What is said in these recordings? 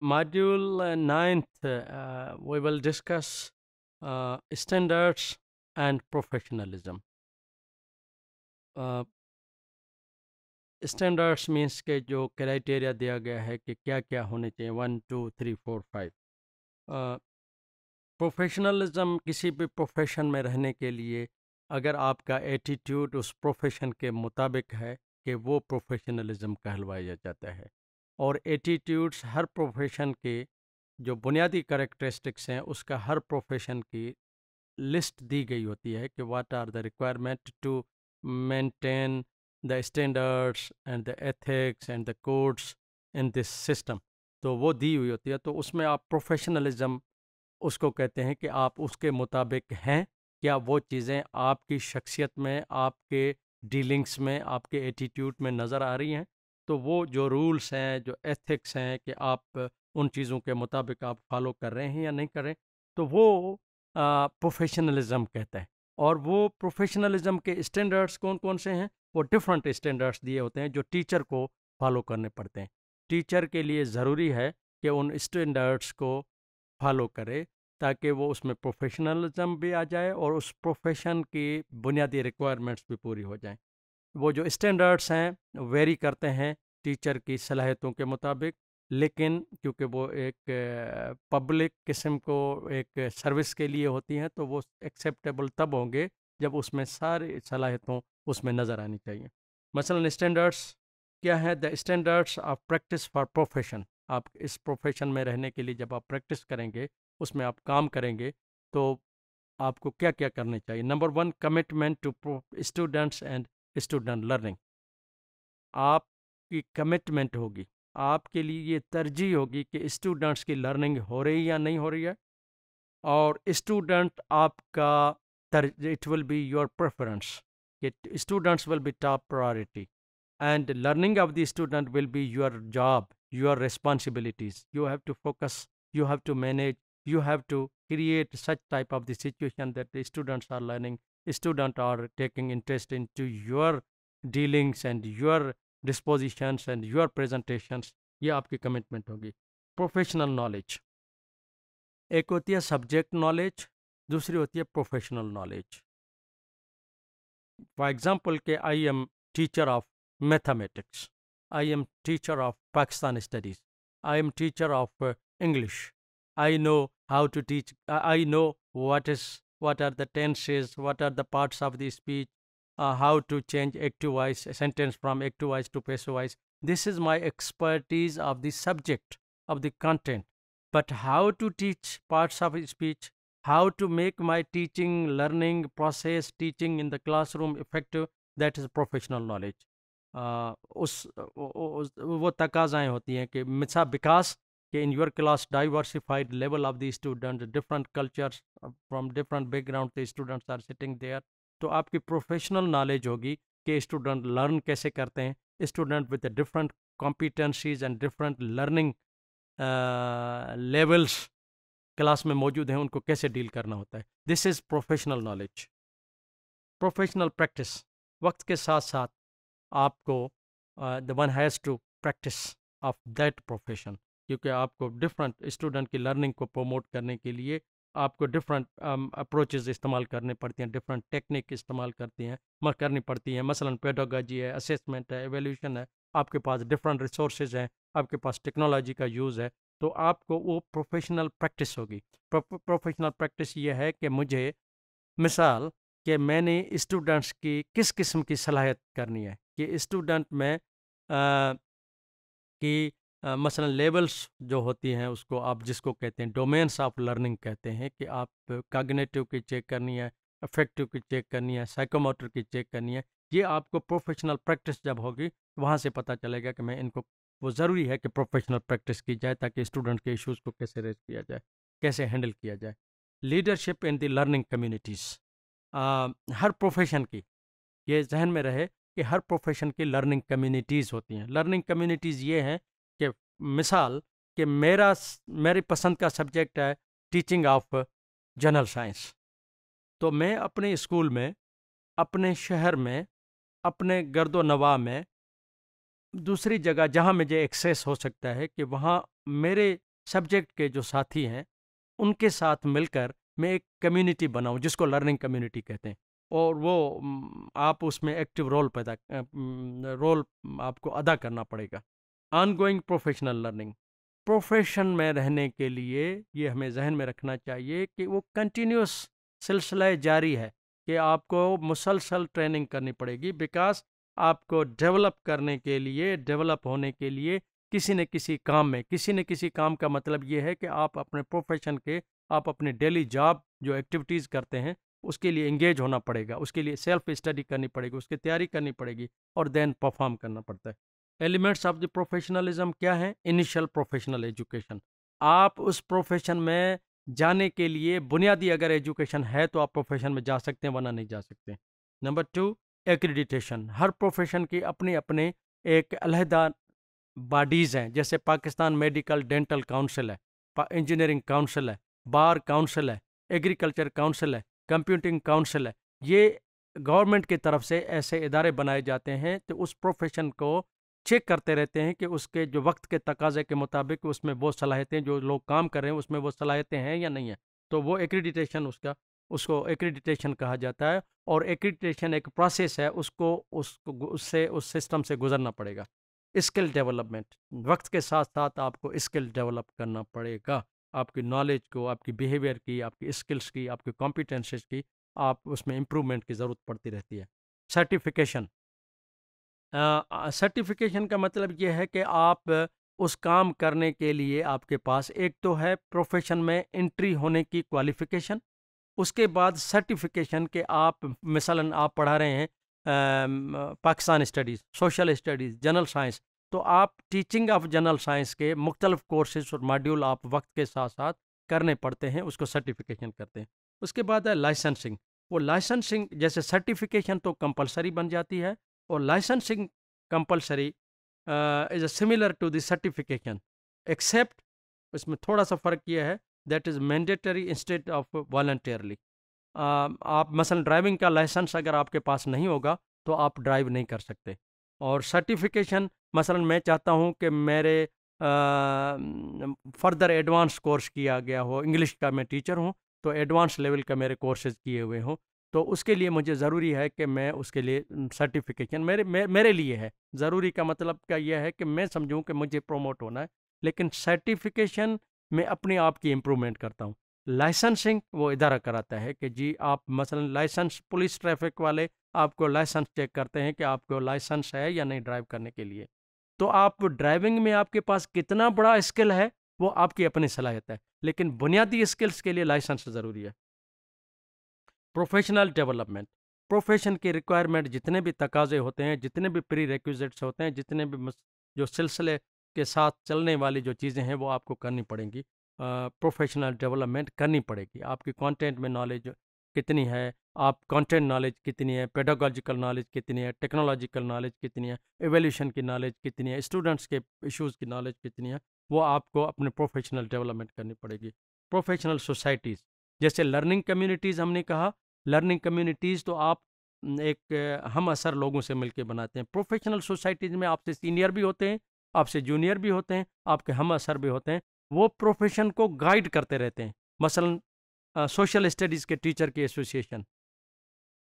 Module 9th, uh, uh, we will discuss uh, standards and professionalism. Uh, standards means के जो criteria दिया गया है कि क्या क्या होने चाहिए one two three four five professionalism किसी भी प्रोफेशन में रहने के लिए अगर आपका एटीट्यूड उस प्रोफेशन के मुताबिक है कि वो प्रोफेशनलिज्म कहलवाया जाता है और एटीट्यूड्स हर प्रोफेशन के जो बुनियादी करेक्टरिस्टिक्स हैं उसका हर प्रोफेशन की लिस्ट दी गई होती है कि what are the requirement to maintain the standards and the ethics and the codes in this system तो वो दी हुई होती है तो उसमें आप प्रोफेशनलिज्म उसको कहते हैं कि आप उसके मुताबिक हैं क्या वो चीज़ें आपकी शख्सियत में आपके डीलिंग्स में आपके एटीट्यूड में नज़र आ रही हैं तो वो जो रूल्स हैं जो एथिक्स हैं कि आप उन चीज़ों के मुताबिक आप फॉलो कर रहे हैं या नहीं कर रहे तो वो प्रोफेशनलिज्म कहते हैं और वो प्रोफेशनलिज्म के स्टैंडर्ड्स कौन कौन से हैं वो डिफरेंट स्टैंडर्ड्स दिए होते हैं जो टीचर को फॉलो करने पड़ते हैं टीचर के लिए ज़रूरी है कि उन स्टैंडर्ड्स को फॉलो करे ताकि वो उसमें प्रोफेशनलिज्म भी आ जाए और उस प्रोफेशन की बुनियादी रिक्वायरमेंट्स भी पूरी हो जाएं वो जो स्टैंडर्ड्स हैं वेरी करते हैं टीचर की सलाहियतों के मुताबिक लेकिन क्योंकि वो एक पब्लिक किस्म को एक सर्विस के लिए होती हैं तो वो एक्सेप्टेबल तब होंगे जब उसमें सारी सलाहियतों उसमें नज़र आनी चाहिए मसलन स्टैंडर्ड्स क्या है the standards of practice for profession आप इस प्रोफेशन में रहने के लिए जब आप प्रैक्टिस करेंगे उसमें आप काम करेंगे तो आपको क्या क्या करने चाहिए number one commitment to students and student learning आपकी कमिटमेंट होगी आपके लिए ये तरजीह होगी कि स्टूडेंट्स की लर्निंग हो रही या नहीं हो रही है और स्टूडेंट आपका it will be your preference कि students will be top priority and learning of the student will be your job your responsibilities you have to focus you have to manage you have to create such type of the situation that the students are learning students are taking interest into your dealings and your dispositions and your presentations ye aapki commitment hogi professional knowledge ek hoti hai subject knowledge dusri hoti hai professional knowledge for example ke i am teacher of mathematics i am teacher of pakistan studies i am teacher of uh, english i know how to teach i know what is what are the tenses, what are the parts of the speech, uh, how to change active voice, sentence from active voice to passive voice. This is my expertise of the subject, of the content. But how to teach parts of speech, how to make my teaching, learning process, teaching in the classroom effective, that is professional knowledge. Uh, उस, उस वो तकाजाएँ होती हैं कि मिसा विकास कि in your class diversified level of the student different from different different background students are sitting there तो आपकी प्रोफेशनल नॉलेज होगी कि स्टूडेंट लर्न कैसे करते हैं student with different competencies and different learning levels class में मौजूद हैं उनको कैसे डील करना होता है this is professional knowledge professional practice वक्त के साथ साथ आपको the one has to practice of that profession क्योंकि आपको डिफरेंट स्टूडेंट की लर्निंग को प्रमोट करने के लिए आपको डिफरेंट अप्रोचेज um, इस्तेमाल करने पड़ती हैं डिफरेंट टेक्निक इस्तेमाल करती हैं करनी पड़ती हैं मसलन पेडोलॉजी है असेसमेंट है एवेल्यूशन है आपके पास डिफरेंट रिसोर्स हैं आपके पास टेक्नोलॉजी का यूज़ है तो आपको वो प्रोफेशनल प्रैक्टिस होगी प्रोफेशनल प्रैक्टिस ये है कि मुझे मिसाल कि मैंने स्टूडेंट्स की किस किस्म की सलाहियत करनी है कि स्टूडेंट में आ, कि मसला लेवल्स जो होती हैं उसको आप जिसको कहते हैं डोमेन्स ऑफ लर्निंग कहते हैं कि आप कागनेटिव की चेक करनी है अफेक्टिव की चेक करनी है साइकोमोटर की चेक करनी है ये आपको प्रोफेशनल प्रैक्टिस जब होगी तो वहाँ से पता चलेगा कि मैं इनको वो ज़रूरी है कि प्रोफेशनल प्रैक्टिस की जाए ताकि स्टूडेंट के इश्यूज़ को कैसे रेज किया जाए कैसे हैंडल किया जाए leadership in the learning communities हर प्रोफेशन की ये जहन में रहे कि हर प्रोफेशन की लर्निंग कम्युनिटीज़ होती हैं लर्निंग कम्युनिटीज़ ये हैं मिसाल कि मेरा मेरी पसंद का सब्जेक्ट है टीचिंग ऑफ जनरल साइंस तो मैं अपने स्कूल में अपने शहर में अपने गर्दो नवा में दूसरी जगह जहाँ मुझे एक्सेस हो सकता है कि वहाँ मेरे सब्जेक्ट के जो साथी हैं उनके साथ मिलकर मैं एक कम्युनिटी बनाऊँ जिसको लर्निंग कम्युनिटी कहते हैं और वो आप उसमें एक्टिव रोल पैदा रोल आपको अदा करना पड़ेगा ऑनगोइंग प्रोफेशनल लर्निंग प्रोफेशन में रहने के लिए ये हमें जहन में रखना चाहिए कि वो कंटिन्यूस सिलसिला जारी है कि आपको मुसलसल ट्रेनिंग करनी पड़ेगी बिकॉज आपको डेवलप करने के लिए डेवलप होने के लिए किसी न किसी काम में किसी न किसी काम का मतलब ये है कि आप अपने प्रोफेशन के आप अपने डेली जॉब जो एक्टिविटीज़ करते हैं उसके लिए इंगेज होना पड़ेगा उसके लिए सेल्फ स्टडी करनी पड़ेगी उसकी तैयारी करनी पड़ेगी और देन परफॉर्म करना पड़ता है एलिमेंट्स ऑफ द प्रोफेशनलिज्म क्या है इनिशियल प्रोफेशनल एजुकेशन आप उस प्रोफेशन में जाने के लिए बुनियादी अगर एजुकेशन है तो आप प्रोफेशन में जा सकते हैं वरना नहीं जा सकते नंबर टू एक्रीडिटेशन हर प्रोफेशन की अपने अपने एक अलहदा बॉडीज़ हैं जैसे पाकिस्तान मेडिकल डेंटल काउंसिल है इंजीनियरिंग काउंसिल है बार काउंसिल है एग्रीकल्चर काउंसिल है कंप्यूटिंग काउंसिल है ये गवर्नमेंट की तरफ से ऐसे इदारे बनाए जाते हैं तो उस प्रोफेशन को चेक करते रहते हैं कि उसके जो वक्त के तकाजे के मुताबिक उसमें वो सलाहियतें जो लोग काम कर रहे हैं उसमें वो सलाहियतें हैं या नहीं हैं तो वो एक्रीडिटेशन उसका उसको एक्रीडिटेशन कहा जाता है और एक्रीडिटेशन एक प्रोसेस है उसको उसको उससे उस सिस्टम से गुजरना पड़ेगा स्किल डेवलपमेंट वक्त के साथ साथ आपको स्किल डेवलप करना पड़ेगा आपकी नॉलेज को आपकी बिहेवियर की आपकी स्किल्स की आपकी कॉम्पिटेंसीज की आप उसमें इम्प्रूवमेंट की ज़रूरत पड़ती रहती है सर्टिफिकेशन सर्टिफिकेशन का मतलब ये है कि आप उस काम करने के लिए आपके पास एक तो है प्रोफेशन में इंट्री होने की क्वालिफ़िकेशन उसके बाद सर्टिफिकेशन के आप मिसालन आप पढ़ा रहे हैं Pakistan studies social studies general science तो आप टीचिंग ऑफ जनरल साइंस के मुख्तलिफ कोर्सेज और मॉड्यूल आप वक्त के साथ साथ करने पड़ते हैं उसको सर्टिफिकेशन करते हैं उसके बाद है लाइसेंसिंग वो लाइसेंसिंग जैसे सर्टिफिकेशन तो कंपलसरी बन जाती है or licensing compulsory uh, is a similar to the certification except इसमें थोड़ा सा फ़र्क यह है that is mandatory instead of uh, आप masalan ड्राइविंग का लाइसेंस अगर आपके पास नहीं होगा तो आप ड्राइव नहीं कर सकते और certification मसलन मैं चाहता हूँ कि मेरे फर्दर एडवांस कोर्स किया गया हो इंग्लिश का मैं टीचर हूँ तो एडवांस लेवल का मेरे कोर्सेज किए हुए हों तो उसके लिए मुझे ज़रूरी है कि मैं उसके लिए सर्टिफिकेशन मेरे मे, मेरे लिए है ज़रूरी का मतलब क्या यह है कि मैं समझूँ कि मुझे प्रोमोट होना है लेकिन सर्टिफिकेशन मैं अपने आप की इम्प्रूवमेंट करता हूँ लाइसेंसिंग वो इदारा कराता है कि जी आप मसलन लाइसेंस पुलिस ट्रैफिक वाले आपको लाइसेंस चेक करते हैं कि आपको लाइसेंस है या नहीं ड्राइव करने के लिए तो आप ड्राइविंग में आपके पास कितना बड़ा स्किल है वो आपकी अपनी सलाहियत है लेकिन बुनियादी स्किल्स के लिए लाइसेंस ज़रूरी है प्रोफेशनल डेवलपमेंट प्रोफेशन के रिक्वायरमेंट जितने भी तकाजे होते हैं जितने भी प्री रिक्विजिट्स होते हैं जितने भी जो सिलसिले के साथ चलने वाली जो चीज़ें हैं वो आपको करनी पड़ेंगी प्रोफेशनल डेवलपमेंट करनी पड़ेगी आपकी कंटेंट में नॉलेज कितनी है आप कंटेंट नॉलेज कितनी है पेडागोजिकल नॉलेज कितनी है टेक्नोलॉजिकल नॉलेज कितनी है एवेल्यूशन की नॉलेज कितनी है स्टूडेंट्स के इश्यूज़ की नॉलेज कितनी है वो आपको अपने प्रोफेशनल डेवलपमेंट करनी पड़ेगी प्रोफेशनल सोसाइटीज़ जैसे लर्निंग कम्युनिटीज़ हमने कहा लर्निंग कम्युनिटीज़ तो आप एक हम असर लोगों से मिलकर बनाते हैं प्रोफेशनल सोसाइटीज़ में आपसे सीनियर भी होते हैं आपसे जूनियर भी होते हैं आपके हम असर भी होते हैं वो प्रोफेशन को गाइड करते रहते हैं मसलन सोशल स्टडीज़ के टीचर की एसोसिएशन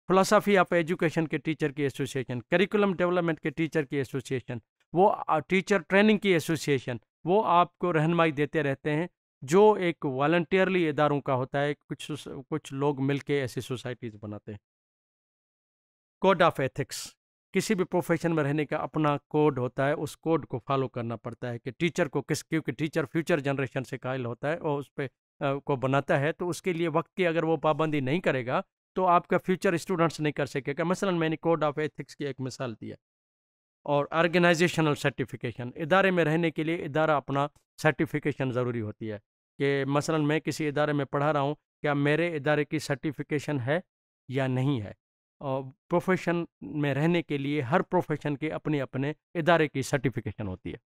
फ़लासफ़ी ऑफ एजुकेशन के टीचर की एसोसिएशन करिकुलम डेवलपमेंट के टीचर की एसोसिएशन वो टीचर ट्रेनिंग की एसोसिएशन वो आपको रहनमाई देते रहते हैं जो एक वॉल्टियरली इदारों का होता है कुछ कुछ लोग मिलके ऐसी सोसाइटीज़ बनाते हैं कोड ऑफ एथिक्स किसी भी प्रोफेशन में रहने का अपना कोड होता है उस कोड को फॉलो करना पड़ता है कि टीचर को किस क्योंकि टीचर फ्यूचर जनरेशन से कायल होता है और उस पर को बनाता है तो उसके लिए वक्त की अगर वो पाबंदी नहीं करेगा तो आपका फ्यूचर स्टूडेंट्स नहीं कर सकेगा मसलन मैंने कोड ऑफ एथिक्स की एक मिसाल दिया और ऑर्गेनाइजेशनल सर्टिफिकेशन इदारे में रहने के लिए इदारा अपना सर्टिफिकेशन ज़रूरी होती है कि मसलन मैं किसी इदारे में पढ़ा रहा हूँ क्या मेरे इदारे की सर्टिफिकेशन है या नहीं है और प्रोफेशन में रहने के लिए हर प्रोफेशन के अपने अपने इदारे की सर्टिफिकेशन होती है